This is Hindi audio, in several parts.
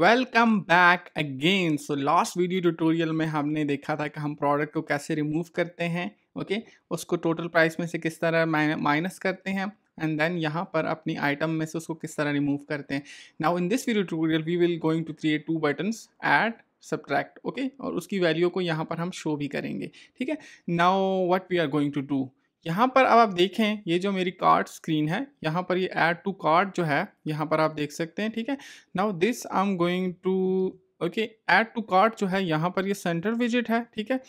Welcome back again so last video tutorial में हमने देखा था कि हम प्रोडक्ट को कैसे रिमूव करते हैं ओके okay? उसको टोटल प्राइस में से किस तरह माइनस करते हैं एंड देन यहाँ पर अपनी आइटम में से उसको किस तरह रिमूव करते हैं now in this video tutorial we will going to create two buttons add subtract okay और उसकी वैल्यू को यहाँ पर हम शो भी करेंगे ठीक है now what we are going to do यहाँ पर अब आप देखें ये जो मेरी कार्ड स्क्रीन है यहाँ पर ये ऐड टू कार्ड जो है यहाँ पर आप देख सकते हैं ठीक है now this I am going to okay add to cart जो है यहाँ पर ये सेंटर विजिट है ठीक है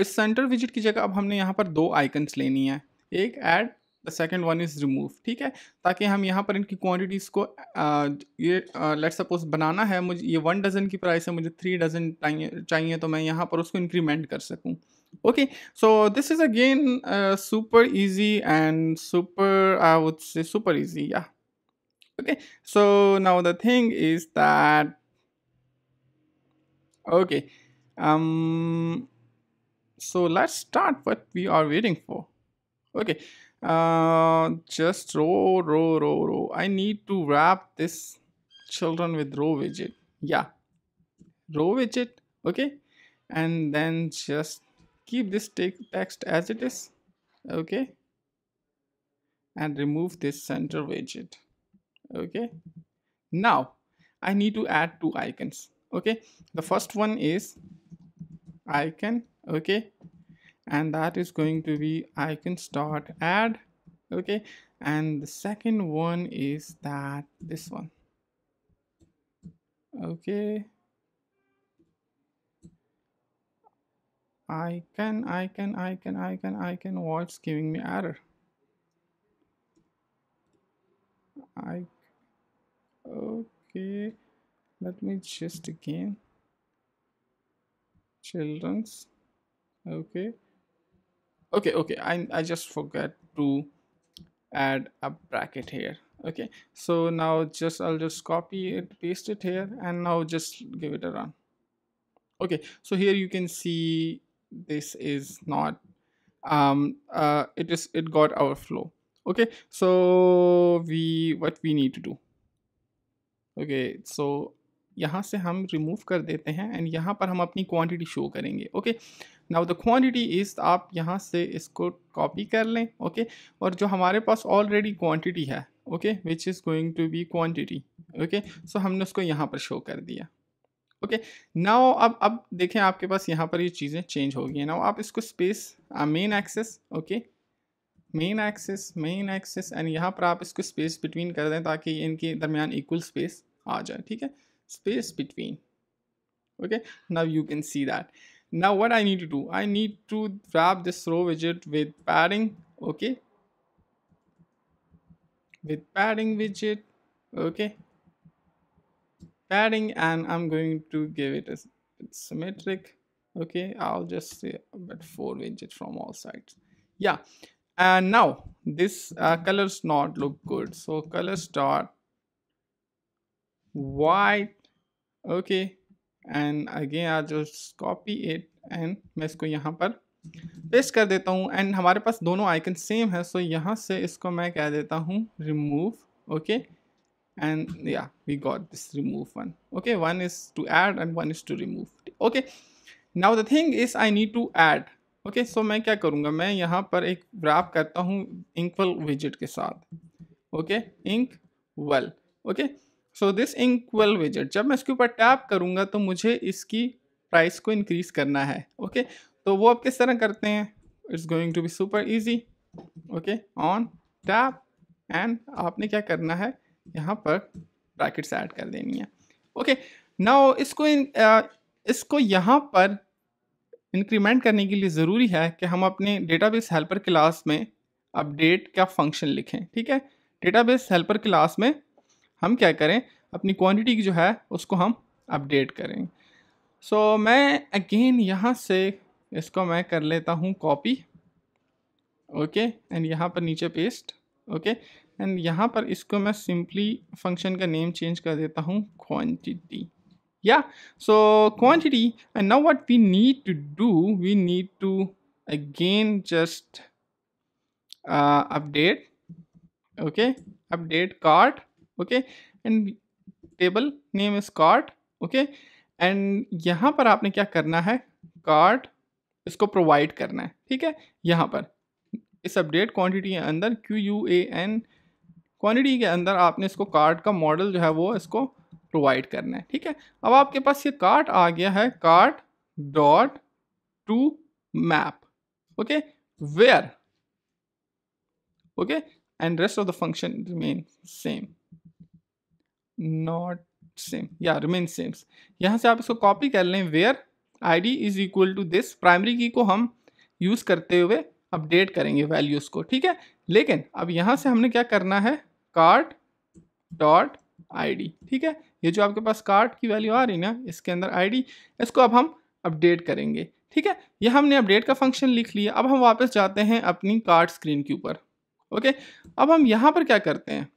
इस सेंटर विजिट की जगह अब हमने यहाँ पर दो आइकन्स लेनी है एक add the second one is remove ठीक है ताकि हम यहाँ पर इनकी क्वान्टिटीज़ को ये लेट सपोज बनाना है मुझे ये वन डज़न की प्राइस है मुझे थ्री डज़न चाहिए तो मैं यहाँ पर उसको इंक्रीमेंट कर सकूँ okay so this is again uh, super easy and super i would say super easy yeah okay so now the thing is that okay um so let's start what we are waiting for okay uh just row row row row i need to wrap this children with row widget yeah row widget okay and then just keep this text as it is okay and remove this center widget okay now i need to add two icons okay the first one is icon okay and that is going to be icon start add okay and the second one is that this one okay I can, I can, I can, I can, I can. What's giving me error? I okay. Let me just again. Children's. Okay. Okay, okay. I I just forgot to add a bracket here. Okay. So now just I'll just copy it, paste it here, and now just give it a run okay so here you can see this is not um uh it is it got overflow okay so we what we need to do okay so यहाँ से हम रिमूव कर देते हैं एंड यहाँ पर हम अपनी क्वांटिटी शो करेंगे okay now the quantity is आप यहाँ से इसको कॉपी कर लें ओके okay? और जो हमारे पास ऑलरेडी क्वांटिटी है okay which is going to be quantity okay so हमने उसको यहाँ पर शो कर दिया ओके नाउ अब अब देखें आपके पास यहाँ पर ये यह चीज़ें चेंज हो गई हैं नाउ आप इसको space main axis okay main axis main axis and यहाँ पर आप इसको स्पेस बिटवीन कर दें ताकि इनके दरमियान इक्वल स्पेस आ जाए ठीक है space between okay now you can see that now what I need to do I need to wrap this row widget with padding okay with padding widget okay padding and I'm going to give it a symmetric okay I'll just say about four inches from all sides yeah and now this uh, colors not look good so color start white okay and again I just copy it and मैं इसको यहाँ पर पेस्ट कर देता हूँ एंड हमारे पास दोनों आइकन सेम है सो so यहाँ से इसको मैं कह देता हूँ remove okay okay? and yeah we got this remove one okay one is to add and one is to remove okay now the thing is i need to add okay so मैं क्या करूँगा मैं यहाँ पर एक ग्राफ करता हूँ इंकवल विजिट के साथ okay ink well okay so this InkWell विजिट जब मैं इसके ऊपर टैप करूँगा तो मुझे इसकी प्राइस को इंक्रीज करना है ओके तो वो आप किस तरह करते हैं it's going to be super easy okay on tap and आपने क्या करना है यहाँ पर ब्रैकेट्स ऐड कर देनी है ओके नाउ इसको इन, आ, इसको यहाँ पर इंक्रीमेंट करने के लिए ज़रूरी है कि हम अपने डेटाबेस हेल्पर क्लास में अपडेट का फंक्शन लिखें ठीक है डेटाबेस हेल्पर क्लास में हम क्या करें अपनी क्वांटिटी की जो है उसको हम अपडेट करें सो so, मैं अगेन यहाँ से इसको मैं कर लेता हूँ कॉपी ओके एंड यहाँ पर नीचे पेस्ट ओके एंड यहाँ पर इसको मैं सिंपली फंक्शन का नेम चेंज कर देता हूँ क्वान्टिटी या so quantity and now what we need to do we need to again just update okay update cart okay and table name is cart okay and यहाँ पर आपने क्या करना है कार्ड इसको प्रोवाइड करना है ठीक है यहाँ पर इस अपडेट क्वांटिटी के अंदर q U A n quantity के अंदर आपने इसको कार्ड का मॉडल जो है वो इसको प्रोवाइड करना है ठीक है अब आपके पास ये कार्ड आ गया है cart dot to map okay where okay and rest of the function remain same not same या रिमेन सेम्स यहाँ से आप इसको कॉपी कर लें where I D is equal to this primary key को हम यूज़ करते हुए अपडेट करेंगे वैल्यूज़ को ठीक है लेकिन अब यहाँ से हमने क्या करना है कार्ट डॉट आई ठीक है ये जो आपके पास कार्ट की वैल्यू आ रही ना इसके अंदर आई इसको अब हम अपडेट करेंगे ठीक है ये हमने अपडेट का फंक्शन लिख लिया अब हम वापस जाते हैं अपनी कार्ड स्क्रीन के ऊपर ओके अब हम यहाँ पर क्या करते हैं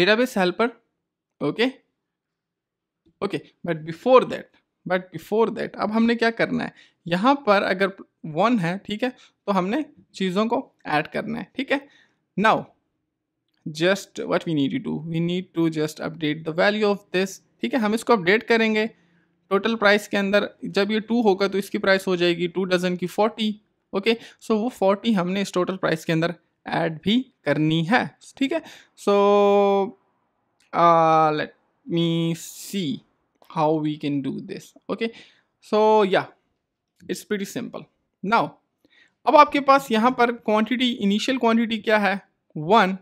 database helper okay okay but before that but before that अब हमने क्या करना है यहाँ पर अगर वन है ठीक है तो हमने चीज़ों को ऐड करना है ठीक है now just what we need you to we need to just update the value of this ठीक है हम इसको अपडेट करेंगे टोटल प्राइस के अंदर जब ये टू होगा तो इसकी प्राइस हो जाएगी टू डजन की फोर्टी ओके सो वो फोर्टी हमने इस टोटल प्राइस के अंदर ऐड भी करनी है ठीक है so let me see how we can do this okay so yeah it's pretty simple now अब आपके पास यहाँ पर क्वांटिटी इनिशियल क्वांटिटी क्या है वन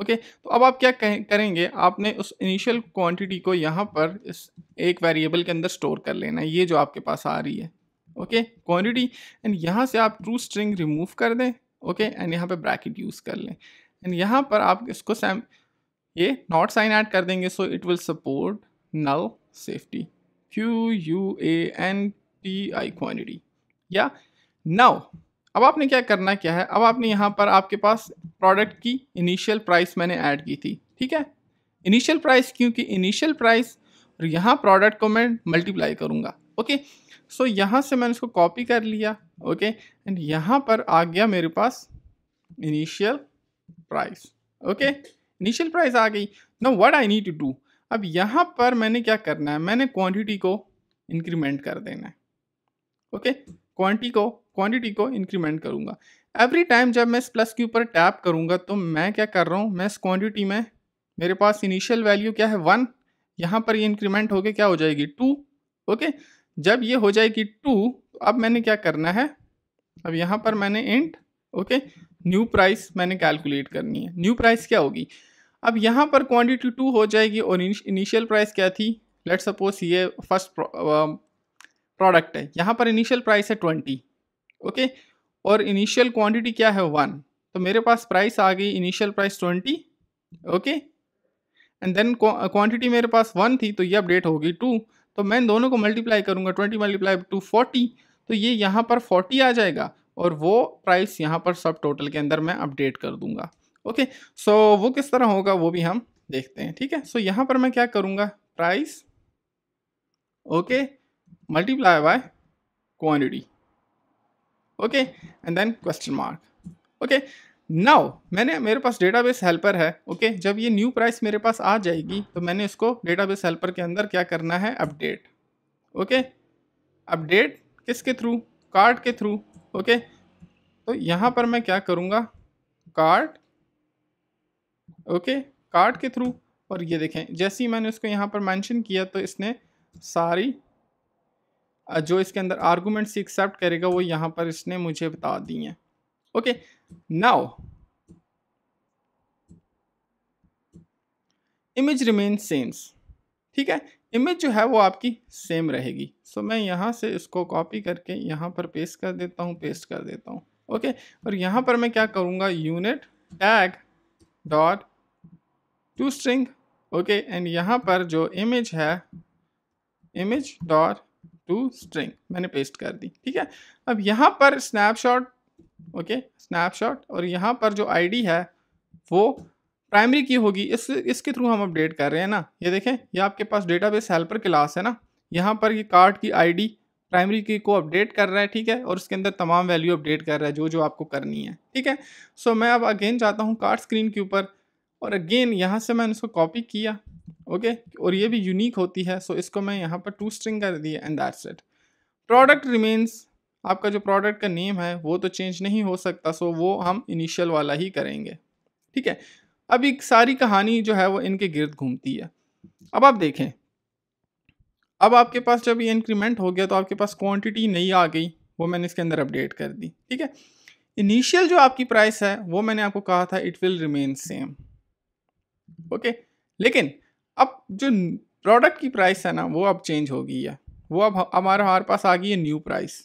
ओके तो अब आप क्या करेंगे आपने उस इनिशियल क्वांटिटी को यहाँ पर इस एक वेरिएबल के अंदर स्टोर कर लेना है ये जो आपके पास आ रही है ओके क्वांटिटी एंड यहाँ से आप ट्रू स्ट्रिंग रिमूव कर दें ओके एंड यहाँ पे ब्रैकेट यूज़ कर लें एंड यहाँ पर आप इसको सैम ये नॉट साइन ऐड कर देंगे so it will support null safety Q U A N T I quantity yeah now अब आपने क्या करना क्या है अब आपने यहाँ पर आपके पास प्रोडक्ट की इनिशियल प्राइस मैंने ऐड की थी ठीक है इनिशियल प्राइस क्योंकि इनिशियल प्राइस और यहाँ प्रोडक्ट को मैं मल्टीप्लाई करूँगा ओके सो so, यहाँ से मैंने इसको कॉपी कर लिया ओके एंड यहाँ पर आ गया मेरे पास initial price okay initial price आ गई no what I need to do अब यहाँ पर मैंने क्या करना है मैंने क्वान्टिटी को इंक्रीमेंट कर देना है ओके okay? क्वान्टिटी को क्वांटिटी को इंक्रीमेंट करूँगा एवरी टाइम जब मैं इस प्लस के ऊपर टैप करूँगा तो मैं क्या कर रहा हूँ मैं इस क्वांटिटी में मेरे पास इनिशियल वैल्यू क्या है वन यहाँ पर ये इंक्रीमेंट होके क्या हो जाएगी टू ओके जब ये हो जाएगी टू तो अब मैंने क्या करना है अब यहाँ पर मैंने इंट ओके न्यू प्राइस मैंने कैलकुलेट करनी है न्यू प्राइस क्या होगी अब यहाँ पर क्वांटिटी टू हो जाएगी और इनिशियल प्राइस क्या थी लेट सपोज ये फर्स्ट प्रोडक्ट uh, है यहाँ पर इनिशियल प्राइस है ट्वेंटी ओके और इनिशियल क्वांटिटी क्या है वन तो मेरे पास प्राइस आ गई initial price twenty okay and then quantity मेरे पास वन थी तो ये अपडेट होगी टू तो मैं दोनों को मल्टीप्लाई करूँगा ट्वेंटी मल्टीप्लाई टू फोर्टी तो ये यहाँ पर फोर्टी आ जाएगा और वो प्राइस यहाँ पर सब टोटल के अंदर मैं अपडेट कर दूंगा ओके सो so वो किस तरह होगा वो भी हम देखते हैं ठीक है सो so यहाँ पर मैं क्या करूँगा price okay multiply by quantity okay and then question mark okay now मैंने मेरे पास डेटाबेस हेल्पर है ओके okay? जब ये न्यू प्राइस मेरे पास आ जाएगी तो मैंने इसको डेटाबेस हेल्पर के अंदर क्या करना है अपडेट ओके अपडेट किसके थ्रू कार्ड के थ्रू ओके okay? तो यहाँ पर मैं क्या करूँगा कार्ड ओके कार्ड के थ्रू और ये देखें जैसे ही मैंने उसको यहाँ पर मेंशन किया तो इसने सारी जो इसके अंदर आर्गूमेंट्स एक्सेप्ट करेगा वो यहाँ पर इसने मुझे बता दी हैं okay now image remain same ठीक है इमेज जो है वो आपकी सेम रहेगी सो so, मैं यहाँ से इसको कॉपी करके यहाँ पर पेस्ट कर देता हूँ पेस्ट कर देता हूँ ओके okay? और यहाँ पर मैं क्या करूँगा unit tag dot to string okay and यहाँ पर जो इमेज है इमेज डॉट टू स्ट्रिंग मैंने पेस्ट कर दी ठीक है अब यहाँ पर स्नैपशॉट ओके स्नैपशॉट और यहाँ पर जो आईडी है वो प्राइमरी की होगी इस इसके थ्रू हम अपडेट कर रहे हैं ना ये देखें ये आपके पास डेटाबेस हेल्पर क्लास है ना यहाँ पर ये कार्ड की आईडी प्राइमरी की को अपडेट कर रहा है ठीक है और उसके अंदर तमाम वैल्यू अपडेट कर रहा है जो जो आपको करनी है ठीक है सो so, मैं अब अगेन जाता हूँ कार्ड स्क्रीन के ऊपर और अगेन यहाँ से मैंने उसको कॉपी किया ओके okay? और ये भी यूनिक होती है सो so इसको मैं यहाँ पर टू स्ट्रिंग कर दिए and that's it product remains आपका जो प्रोडक्ट का नेम है वो तो चेंज नहीं हो सकता सो so वो हम इनिशियल वाला ही करेंगे ठीक है अब एक सारी कहानी जो है वो इनके गिर्द घूमती है अब आप देखें अब आपके पास जब ये इंक्रीमेंट हो गया तो आपके पास क्वांटिटी नहीं आ गई वो मैंने इसके अंदर अपडेट कर दी ठीक है इनिशियल जो आपकी प्राइस है वो मैंने आपको कहा था it will remain same okay लेकिन अब जो प्रोडक्ट की प्राइस है ना वो अब चेंज हो गई है वो अब हमारे हमारे पास आ गई है न्यू प्राइस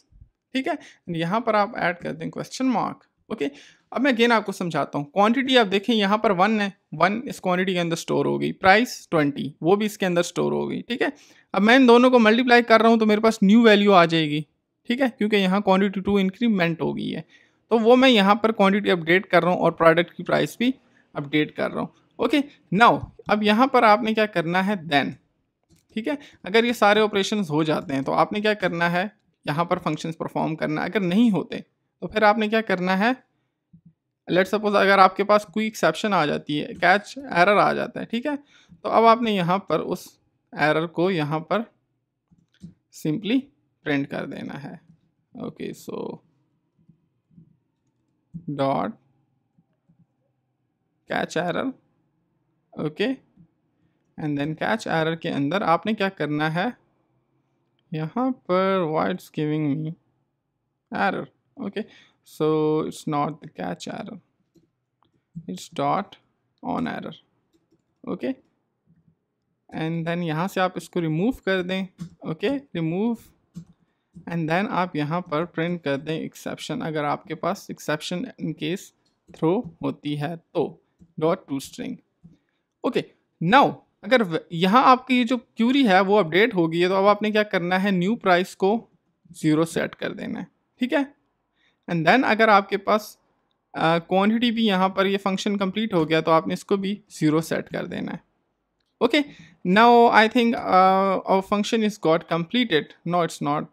ठीक है यहाँ पर आप ऐड कर दें क्वेश्चन मार्क ओके अब मैं अगेन आपको समझाता हूँ क्वांटिटी आप देखें यहाँ पर वन है वन इस क्वांटिटी के अंदर स्टोर हो गई प्राइस ट्वेंटी वो भी इसके अंदर स्टोर हो गई ठीक है अब मैं इन दोनों को मल्टीप्लाई कर रहा हूँ तो मेरे पास न्यू वैल्यू आ जाएगी ठीक है क्योंकि यहाँ क्वान्टिटी टू इंक्रीमेंट हो गई है तो वो मैं यहाँ पर क्वान्टिटी अपडेट कर रहा हूँ और प्रोडक्ट की प्राइस भी अपडेट कर रहा हूँ ओके नाउ अब यहाँ पर आपने क्या करना है देन ठीक है अगर ये सारे ऑपरेशन हो जाते हैं तो आपने क्या करना है यहाँ पर फंक्शन परफॉर्म करना अगर नहीं होते तो फिर आपने क्या करना है लेट सपोज अगर आपके पास कोई एक्सेप्शन आ जाती है कैच एरर आ जाता है ठीक है तो अब आपने यहाँ पर उस एरर को यहाँ पर सिंपली प्रिंट कर देना है okay so dot catch error okay and then catch error के अंदर आपने क्या करना है यहाँ पर why it's giving me error okay so it's not the catch error it's dot on error okay and then यहाँ से आप इसको रिमूव कर दें ओके रिमूव एंड देन आप यहाँ पर प्रिंट कर दें एक्सेप्शन अगर आपके पास एक्सेप्शन इन केस थ्रो होती है तो dot to string okay now अगर यहाँ आपकी ये जो क्यूरी है वो अपडेट होगी है तो अब आपने क्या करना है न्यू प्राइस को ज़ीरो सेट कर देना है ठीक है एंड देन अगर आपके पास क्वान्टिटी uh, भी यहाँ पर ये फंक्शन कंप्लीट हो गया तो आपने इसको भी ज़ीरो सेट कर देना है okay now I think our function is got completed no it's not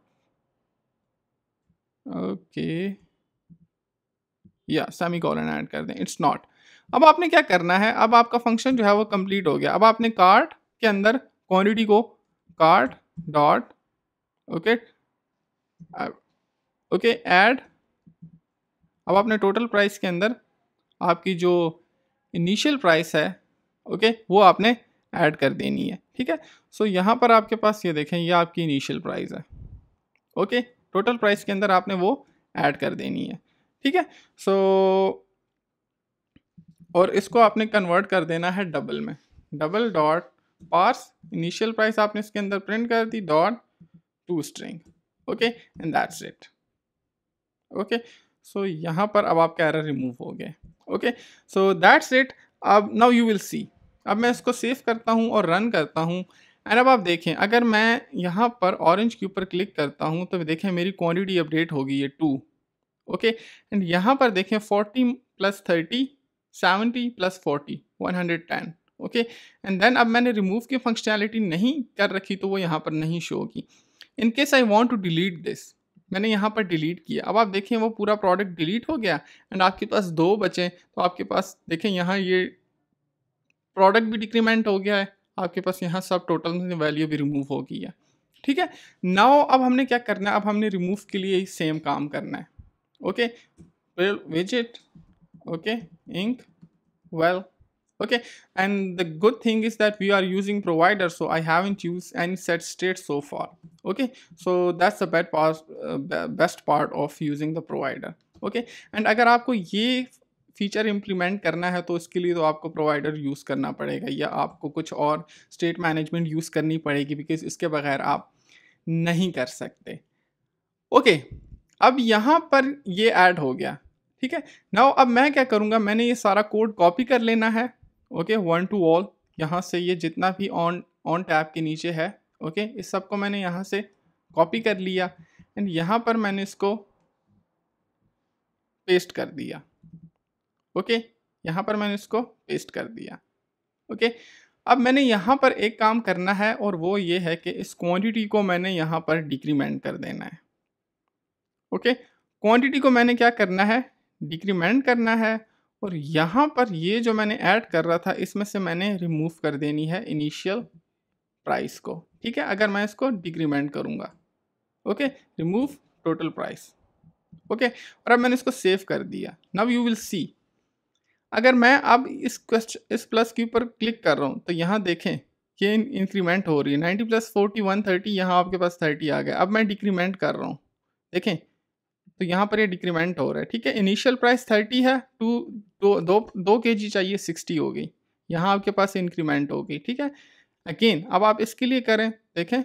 okay yeah semicolon add कर दें इट्स नॉट अब आपने क्या करना है अब आपका फंक्शन जो है वो कंप्लीट हो गया अब आपने कार्ट के अंदर क्वांटिटी को cart dot okay okay add अब आपने टोटल प्राइस के अंदर आपकी जो इनिशियल प्राइस है ओके okay, वो आपने ऐड कर देनी है ठीक है सो so, यहाँ पर आपके पास ये देखें ये आपकी इनिशियल प्राइस है ओके टोटल प्राइस के अंदर आपने वो ऐड कर देनी है ठीक है सो so, और इसको आपने कन्वर्ट कर देना है डबल में double dot parse initial price आपने इसके अंदर प्रिंट कर दी dot to string okay and that's it okay so यहाँ पर अब आपका एरर रिमूव हो गए ओके सो दैट्स इट अब नाउ यू विल सी अब मैं इसको सेव करता हूँ और रन करता हूँ एंड अब आप देखें अगर मैं यहाँ पर ऑरेंज के ऊपर क्लिक करता हूँ तो देखें मेरी क्वांटिटी अपडेट होगी ये टू ओके एंड यहाँ पर देखें forty plus thirty seventy plus forty one hundred ten okay and then अब मैंने रिमूव की फंक्शनैलिटी नहीं कर रखी तो वो यहाँ पर नहीं शो होगी in case I want to delete this मैंने यहाँ पर डिलीट किया अब आप देखें वो पूरा प्रोडक्ट डिलीट हो गया एंड आपके पास दो बचे तो आपके पास देखें यहाँ ये प्रोडक्ट भी डिक्रीमेंट हो गया है आपके पास यहाँ सब टोटल वैल्यू भी रिमूव हो गई है ठीक है नाउ अब हमने क्या करना है अब हमने रिमूव के लिए सेम काम करना है okay visit okay ink well okay and the good thing is that we are using provider so i haven't used any set state so far okay so that's the bad part uh, best part of using the provider okay and agar aapko ye feature implement करना है तो इसके लिए तो आपको प्रोवाइडर यूज़ करना पड़ेगा या आपको कुछ और स्टेट मैनेजमेंट यूज़ करनी पड़ेगी बिकॉज इसके बगैर आप नहीं कर सकते ओके okay, अब यहाँ पर ये ऐड हो गया ठीक है नाउ अब मैं क्या करूँगा मैंने ये सारा कोड कॉपी कर लेना है ओके वन टू ऑल यहाँ से ये जितना भी ऑन ऑन टैप के नीचे है ओके okay? इस सब को मैंने यहाँ से कॉपी कर लिया एंड यहाँ पर मैंने इसको पेस्ट कर दिया ओके okay? यहाँ पर मैंने इसको पेस्ट कर दिया ओके okay? अब मैंने यहाँ पर एक काम करना है और वो ये है कि इस क्वांटिटी को मैंने यहाँ पर डिक्रीमेंट कर देना है ओके क्वांटिटी को मैंने क्या करना है डिक्रीमेंट करना है और यहाँ पर ये जो मैंने ऐड कर रहा था इसमें से मैंने रिमूव कर देनी है इनिशियल प्राइस को ठीक है अगर मैं इसको डिक्रीमेंट करूँगा okay remove total price okay और अब मैंने इसको सेव कर दिया नव यू विल सी अगर मैं अब इस क्वेश्चन इस प्लस के ऊपर क्लिक कर रहा हूँ तो यहाँ देखें ये इंक्रीमेंट हो रही है ninety plus forty one thirty यहाँ आपके पास थर्टी आ गया अब मैं डिक्रीमेंट कर रहा हूँ देखें तो यहाँ पर ये डिक्रीमेंट हो रहा है ठीक है इनिशियल प्राइस थर्टी है टू दो दो दो के जी चाहिए सिक्सटी हो गई यहाँ आपके पास इंक्रीमेंट हो गई ठीक है अगेन अब आप इसके लिए करें देखें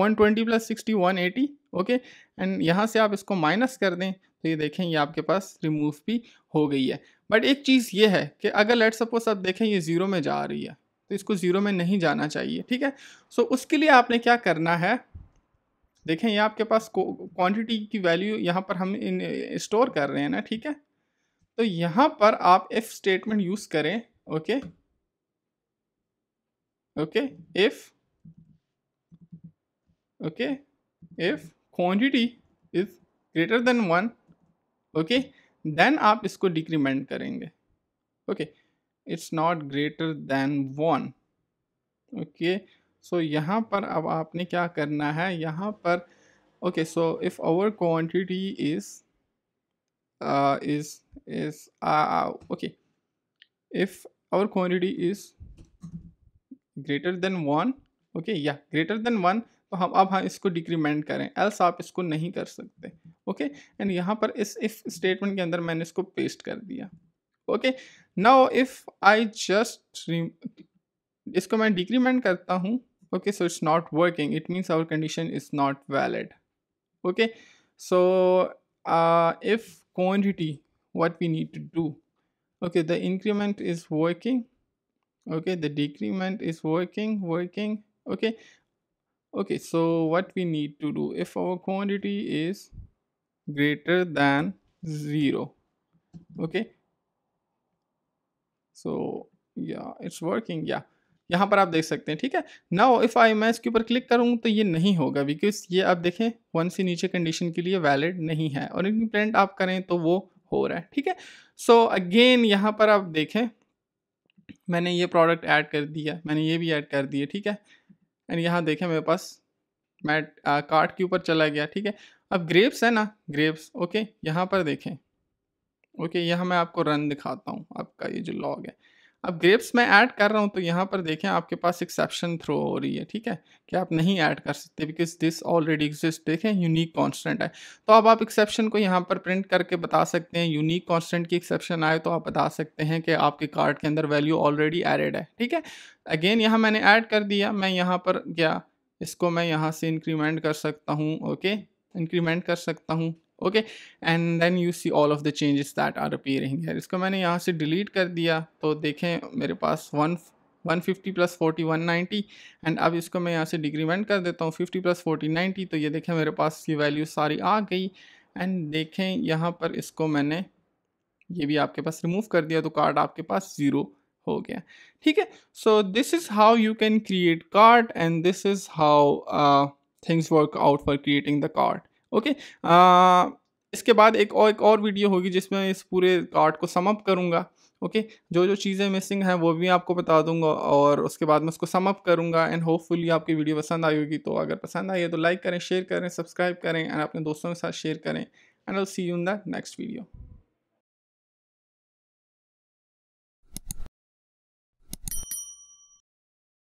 one twenty plus sixty one eighty okay and यहाँ से आप इसको माइनस कर दें तो ये देखें ये आपके पास रिमूव भी हो गई है बट एक चीज़ ये है कि अगर लेट सपोज आप देखें ये ज़ीरो में जा रही है तो इसको ज़ीरो में नहीं जाना चाहिए ठीक है सो so, उसके लिए आपने क्या करना है देखें ये आपके पास क्वांटिटी की वैल्यू यहाँ पर हम इन स्टोर कर रहे हैं ना ठीक है तो यहाँ पर आप इफ़ स्टेटमेंट यूज़ करें okay okay if okay if quantity is greater than one okay then आप इसको डिक्रीमेंट करेंगे okay it's not greater than one okay so so, यहाँ पर अब आपने क्या करना है यहाँ पर okay so if our quantity is is is okay if our quantity is greater than one okay yeah greater than one तो हम अब हम इसको डिक्रीमेंट करें एल्स आप इसको नहीं कर सकते ओके एंड यहाँ पर इस इफ स्टेटमेंट के अंदर मैंने इसको पेस्ट कर दिया okay now if I just इसको मैं डिक्रीमेंट करता हूँ okay so it's not working it means our condition is not valid okay so uh, if quantity what we need to do okay the increment is working okay the decrement is working working okay okay so what we need to do if our quantity is greater than zero okay so yeah it's working yeah यहाँ पर आप देख सकते हैं ठीक है नाउ इफ़ आई मैं इसके ऊपर क्लिक करूँ तो ये नहीं होगा बिकॉज ये आप देखें वन से नीचे कंडीशन के लिए वैलिड नहीं है और प्रिंट आप करें तो वो हो रहा है ठीक है सो अगेन यहाँ पर आप देखें मैंने ये प्रोडक्ट ऐड कर दिया मैंने ये भी ऐड कर दिया ठीक है एंड यहाँ देखें मेरे पास मैं कार्ट के ऊपर चला गया ठीक है अब ग्रेप्स है ना ग्रेप्स ओके यहाँ पर देखें ओके यहाँ मैं आपको रन दिखाता हूँ आपका ये जो लॉग है अब ग्रेप्स मैं ऐड कर रहा हूँ तो यहाँ पर देखें आपके पास एक्सेप्शन थ्रो हो रही है ठीक है कि आप नहीं ऐड कर सकते बिकॉज दिस ऑलरेडी एग्जिस्ट देखें यूनिक कांस्टेंट है तो अब आप एक्सेप्शन को यहाँ पर प्रिंट करके बता सकते हैं यूनिक कांस्टेंट की एक्सेप्शन आए तो आप बता सकते हैं कि आपके कार्ड के अंदर वैल्यू ऑलरेडी एडेड है ठीक है अगेन यहाँ मैंने ऐड कर दिया मैं यहाँ पर गया इसको मैं यहाँ से इंक्रीमेंट कर सकता हूँ ओके इंक्रीमेंट कर सकता हूँ okay and then you see all of the changes that are appearing है इसको मैंने यहाँ से डिलीट कर दिया तो देखें मेरे पास वन 150 प्लस 40 190 एंड अब इसको मैं यहाँ से डिक्रीमेंट कर देता हूँ 50 प्लस 40 90 तो ये देखें मेरे पास ये वैल्यू सारी आ गई एंड देखें यहाँ पर इसको मैंने ये भी आपके पास रिमूव कर दिया तो कार्ड आपके पास ज़ीरो हो गया ठीक है so this is how you can create card and this is how things work out for creating the card okay इसके बाद एक और एक और वीडियो होगी जिसमें इस पूरे कार्ड को समअप करूँगा ओके जो जो चीज़ें मिसिंग हैं वो भी आपको बता दूंगा और उसके बाद मैं उसको समअप करूँगा एंड होपफुली आपकी वीडियो पसंद आई होगी तो अगर पसंद आई है तो लाइक करें शेयर करें सब्सक्राइब करें एंड अपने दोस्तों के साथ शेयर करें and I see you in the next video